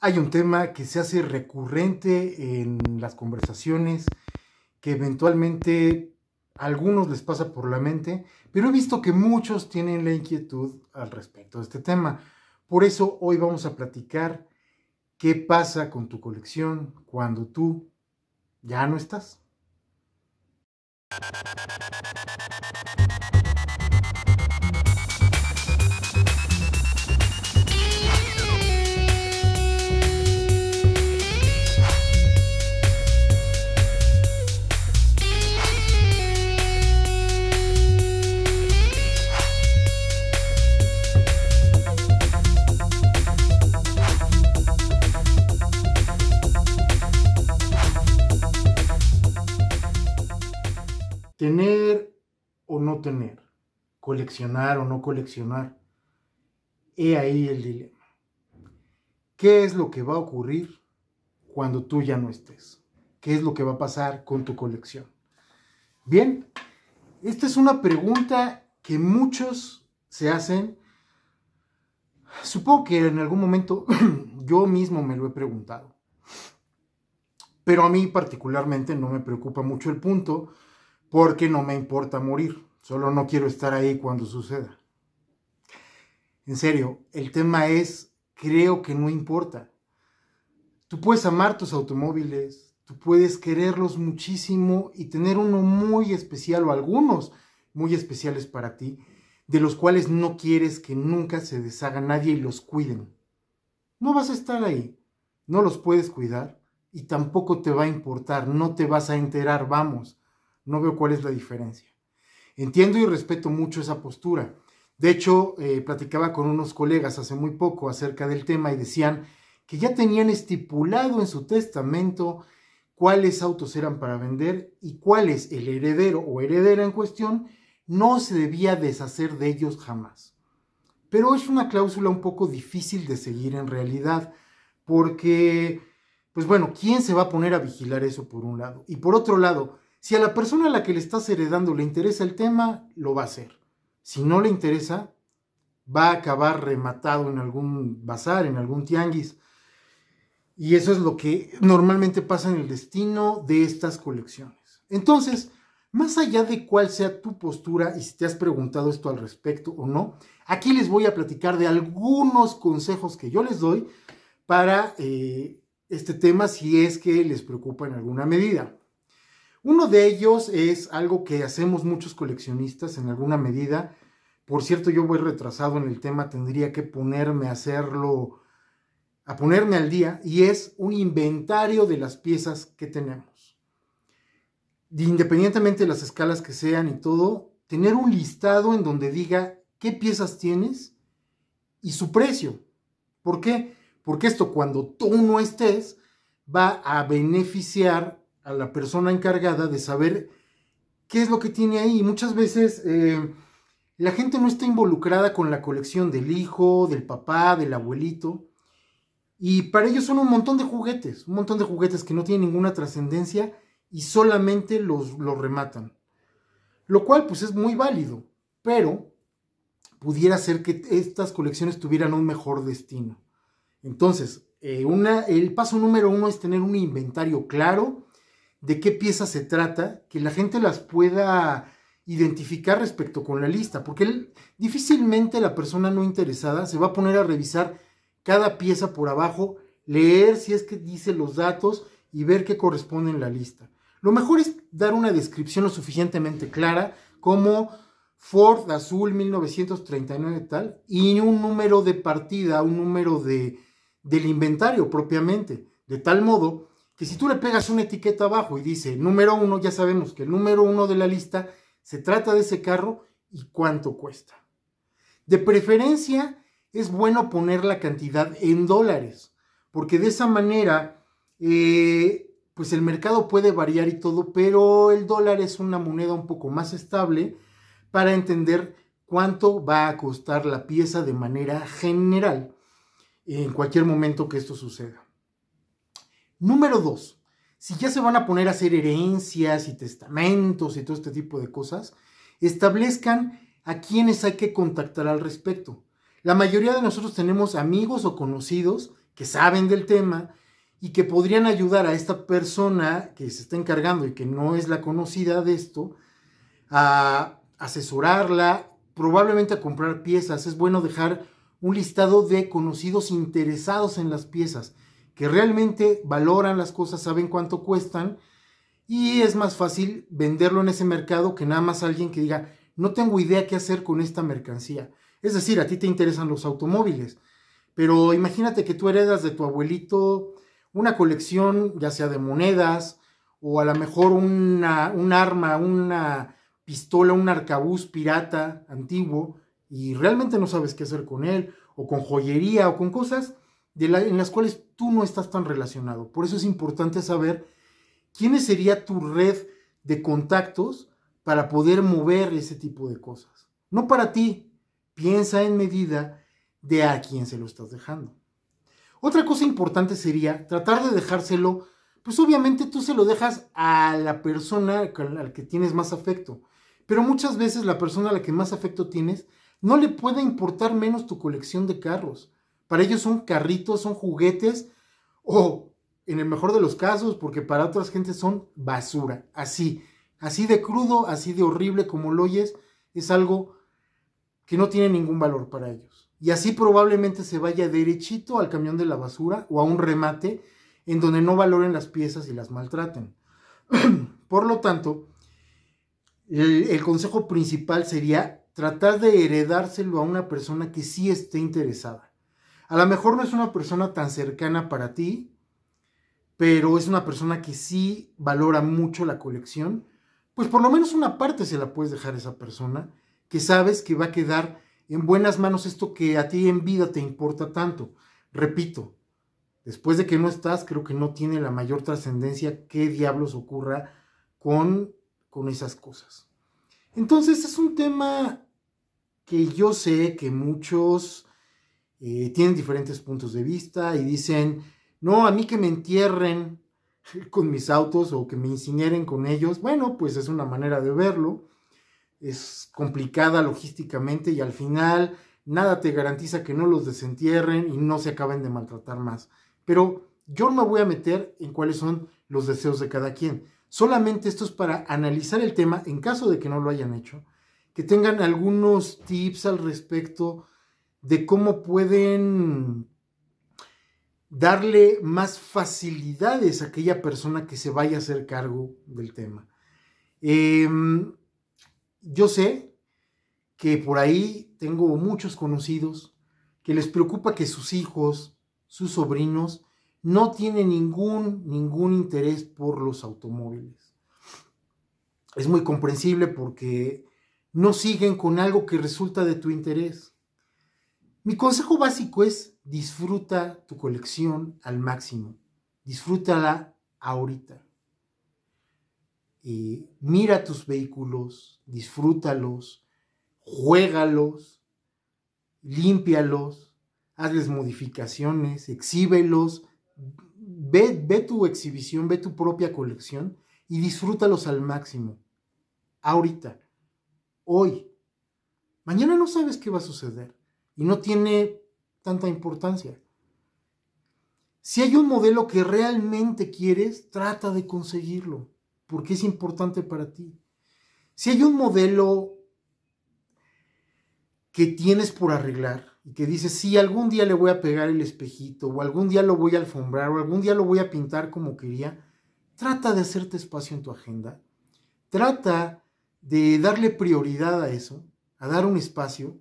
Hay un tema que se hace recurrente en las conversaciones, que eventualmente a algunos les pasa por la mente, pero he visto que muchos tienen la inquietud al respecto de este tema. Por eso hoy vamos a platicar qué pasa con tu colección cuando tú ya no estás. Tener o no tener, coleccionar o no coleccionar. He ahí el dilema. ¿Qué es lo que va a ocurrir cuando tú ya no estés? ¿Qué es lo que va a pasar con tu colección? Bien, esta es una pregunta que muchos se hacen. Supongo que en algún momento yo mismo me lo he preguntado. Pero a mí particularmente no me preocupa mucho el punto porque no me importa morir, solo no quiero estar ahí cuando suceda. En serio, el tema es, creo que no importa. Tú puedes amar tus automóviles, tú puedes quererlos muchísimo y tener uno muy especial o algunos muy especiales para ti, de los cuales no quieres que nunca se deshaga nadie y los cuiden. No vas a estar ahí, no los puedes cuidar y tampoco te va a importar, no te vas a enterar, vamos. No veo cuál es la diferencia. Entiendo y respeto mucho esa postura. De hecho, eh, platicaba con unos colegas hace muy poco acerca del tema y decían que ya tenían estipulado en su testamento cuáles autos eran para vender y cuál es el heredero o heredera en cuestión no se debía deshacer de ellos jamás. Pero es una cláusula un poco difícil de seguir en realidad, porque, pues bueno, ¿quién se va a poner a vigilar eso por un lado? Y por otro lado, si a la persona a la que le estás heredando le interesa el tema, lo va a hacer. Si no le interesa, va a acabar rematado en algún bazar, en algún tianguis. Y eso es lo que normalmente pasa en el destino de estas colecciones. Entonces, más allá de cuál sea tu postura y si te has preguntado esto al respecto o no, aquí les voy a platicar de algunos consejos que yo les doy para eh, este tema si es que les preocupa en alguna medida. Uno de ellos es algo que hacemos muchos coleccionistas en alguna medida. Por cierto, yo voy retrasado en el tema, tendría que ponerme a hacerlo, a ponerme al día, y es un inventario de las piezas que tenemos. Independientemente de las escalas que sean y todo, tener un listado en donde diga qué piezas tienes y su precio. ¿Por qué? Porque esto cuando tú no estés va a beneficiar a la persona encargada de saber qué es lo que tiene ahí. Muchas veces eh, la gente no está involucrada con la colección del hijo, del papá, del abuelito. Y para ellos son un montón de juguetes, un montón de juguetes que no tienen ninguna trascendencia y solamente los, rematan. Lo cual pues es muy válido, pero pudiera ser que estas colecciones tuvieran un mejor destino. Entonces, eh, el paso número uno es tener un inventario claro de qué pieza se trata, que la gente las pueda identificar respecto con la lista, porque difícilmente la persona no interesada se va a poner a revisar cada pieza por abajo, leer si es que dice los datos y ver qué corresponde en la lista. Lo mejor es dar una descripción lo suficientemente clara como Ford Azul 1939 tal y un número de partida, un número de, del inventario propiamente, de tal modo que si tú le pegas una etiqueta abajo y dice número uno, ya sabemos que el número uno de la lista se trata de ese carro y cuánto cuesta. De preferencia, es bueno poner la cantidad en dólares, porque de esa manera, eh, pues el mercado puede variar y todo, pero el dólar es una moneda un poco más estable para entender cuánto va a costar la pieza de manera general en cualquier momento que esto suceda. Número dos, si ya se van a poner a hacer herencias y testamentos y todo este tipo de cosas, establezcan a quienes hay que contactar al respecto. La mayoría de nosotros tenemos amigos o conocidos que saben del tema y que podrían ayudar a esta persona que se está encargando y que no es la conocida de esto a asesorarla, probablemente a comprar piezas. Es bueno dejar un listado de conocidos interesados en las piezas que realmente valoran las cosas, saben cuánto cuestan y es más fácil venderlo en ese mercado que nada más alguien que diga, no tengo idea qué hacer con esta mercancía. Es decir, a ti te interesan los automóviles, pero imagínate que tú heredas de tu abuelito una colección, ya sea de monedas, o a lo mejor una, un arma, una pistola, un arcabuz pirata antiguo, y realmente no sabes qué hacer con él, o con joyería, o con cosas en las cuales tú no estás tan relacionado. Por eso es importante saber quién sería tu red de contactos para poder mover ese tipo de cosas. No para ti, piensa en medida de a quién se lo estás dejando. Otra cosa importante sería tratar de dejárselo, pues obviamente tú se lo dejas a la persona al la que tienes más afecto, pero muchas veces la persona a la que más afecto tienes no le puede importar menos tu colección de carros, para ellos son carritos, son juguetes o, en el mejor de los casos, porque para otras gentes son basura. Así, así de crudo, así de horrible como lo oyes, es algo que no tiene ningún valor para ellos. Y así probablemente se vaya derechito al camión de la basura o a un remate en donde no valoren las piezas y las maltraten. Por lo tanto, el, el, consejo principal sería tratar de heredárselo a una persona que sí esté interesada. A lo mejor no es una persona tan cercana para ti, pero es una persona que sí valora mucho la colección, pues por lo menos una parte se la puedes dejar a esa persona, que sabes que va a quedar en buenas manos esto que a ti en vida te importa tanto. Repito, después de que no estás, creo que no tiene la mayor trascendencia qué diablos ocurra con, con esas cosas. Entonces es un tema que yo sé que muchos eh, tienen diferentes puntos de vista y dicen, no, a mí que me entierren con mis autos o que me incineren con ellos, bueno, pues es una manera de verlo, es complicada logísticamente y al final nada te garantiza que no los desentierren y no se acaben de maltratar más. Pero yo no me voy a meter en cuáles son los deseos de cada quien. Solamente esto es para analizar el tema en caso de que no lo hayan hecho, que tengan algunos tips al respecto de cómo pueden darle más facilidades a aquella persona que se vaya a hacer cargo del tema. Em, yo sé que por ahí tengo muchos conocidos que les preocupa que sus hijos, sus sobrinos, no tienen ningún, ningún interés por los automóviles. Es muy comprensible porque no siguen con algo que resulta de tu interés. Mi consejo básico es disfruta tu colección al máximo, disfrútala ahorita. Eh, mira tus vehículos, disfrútalos, juégalos, límpialos, hazles modificaciones, exhíbelos, ve, ve tu exhibición, ve tu propia colección y disfrútalos al máximo. Ahorita, hoy. Mañana no sabes qué va a suceder y no tiene tanta importancia. Si hay un modelo que realmente quieres, trata de conseguirlo, porque es importante para ti. Si hay un modelo que tienes por arreglar y que dices, sí, algún día le voy a pegar el espejito, o algún día lo voy a alfombrar, o algún día lo voy a pintar como quería, trata de hacerte espacio en tu agenda. Trata de darle prioridad a eso, a dar un espacio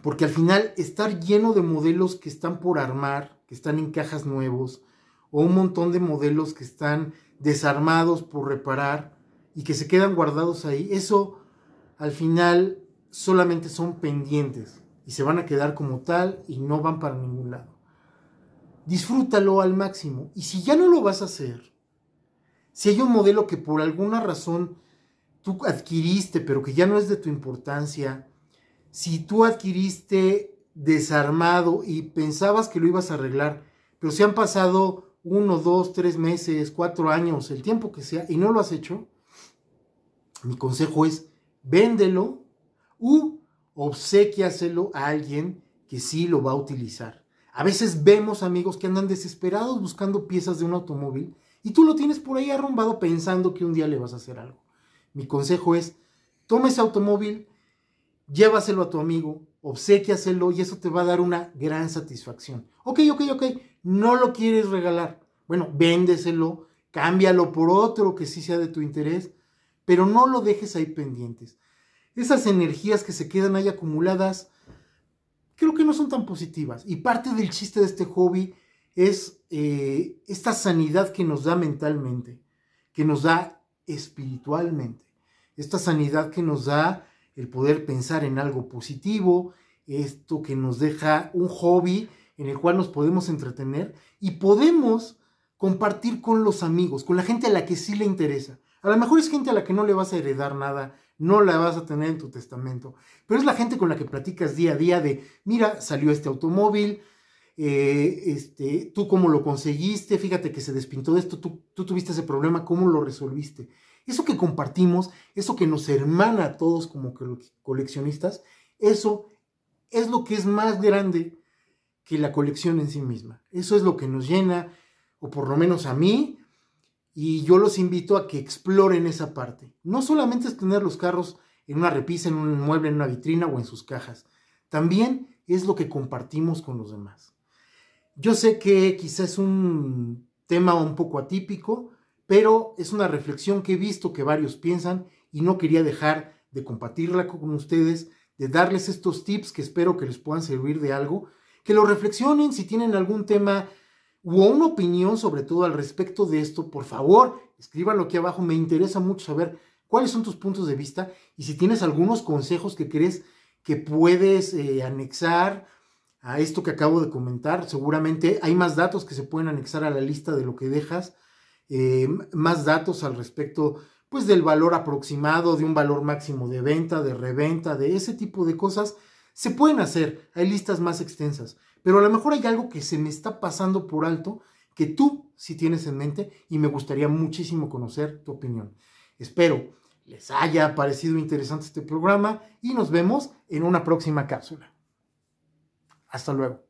porque al final estar lleno de modelos que están por armar, que están en cajas nuevos, o un montón de modelos que están desarmados por reparar y que se quedan guardados ahí, eso al final solamente son pendientes y se van a quedar como tal y no van para ningún lado. Disfrútalo al máximo y si ya no lo vas a hacer, si hay un modelo que por alguna razón tú adquiriste pero que ya no es de tu importancia, si tú adquiriste desarmado y pensabas que lo ibas a arreglar, pero se han pasado uno, dos, tres meses, cuatro años, el tiempo que sea, y no lo has hecho, mi consejo es véndelo u obsequiaselo a alguien que sí lo va a utilizar. A veces vemos amigos que andan desesperados buscando piezas de un automóvil y tú lo tienes por ahí arrumbado pensando que un día le vas a hacer algo. Mi consejo es, toma ese automóvil, llévaselo a tu amigo, obsequiaselo y eso te va a dar una gran satisfacción. Ok, ok, ok, no lo quieres regalar. Bueno, véndeselo, cámbialo por otro que sí sea de tu interés, pero no lo dejes ahí pendientes. Esas energías que se quedan ahí acumuladas, creo que no son tan positivas. Y parte del chiste de este hobby es eh, esta sanidad que nos da mentalmente, que nos da espiritualmente, esta sanidad que nos da el poder pensar en algo positivo, esto que nos deja un hobby en el cual nos podemos entretener y podemos compartir con los amigos, con la gente a la que sí le interesa. A lo mejor es gente a la que no le vas a heredar nada, no la vas a tener en tu testamento, pero es la gente con la que platicas día a día de, mira, salió este automóvil, eh, este, tú cómo lo conseguiste, fíjate que se despintó de esto, tú, tú tuviste ese problema, cómo lo resolviste. Eso que compartimos, eso que nos hermana a todos como coleccionistas, eso es lo que es más grande que la colección en sí misma. Eso es lo que nos llena, o por lo menos a mí, y yo los invito a que exploren esa parte. No solamente es tener los carros en una repisa, en un mueble, en una vitrina o en sus cajas. También es lo que compartimos con los demás. Yo sé que quizás es un tema un poco atípico, pero es una reflexión que he visto que varios piensan y no quería dejar de compartirla con ustedes, de darles estos tips que espero que les puedan servir de algo, que lo reflexionen si tienen algún tema o una opinión sobre todo al respecto de esto, por favor, escríbanlo aquí abajo, me interesa mucho saber cuáles son tus puntos de vista y si tienes algunos consejos que crees que puedes eh, anexar a esto que acabo de comentar, seguramente hay más datos que se pueden anexar a la lista de lo que dejas eh, más datos al respecto pues del valor aproximado, de un valor máximo de venta, de reventa, de ese tipo de cosas, se pueden hacer, hay listas más extensas, pero a lo mejor hay algo que se me está pasando por alto que tú si tienes en mente y me gustaría muchísimo conocer tu opinión. Espero les haya parecido interesante este programa y nos vemos en una próxima cápsula. Hasta luego.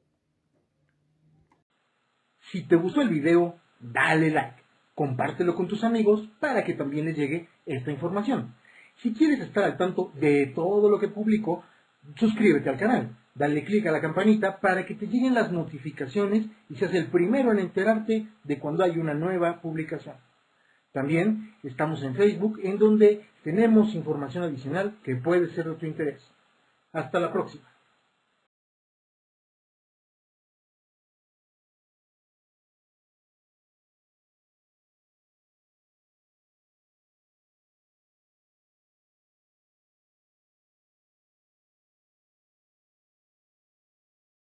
Si te gustó el video, dale like compártelo con tus amigos para que también les llegue esta información. Si quieres estar al tanto de todo lo que publico, suscríbete al canal, dale clic a la campanita para que te lleguen las notificaciones y seas el primero en enterarte de cuando hay una nueva publicación. También estamos en Facebook en donde tenemos información adicional que puede ser de tu interés. Hasta la próxima.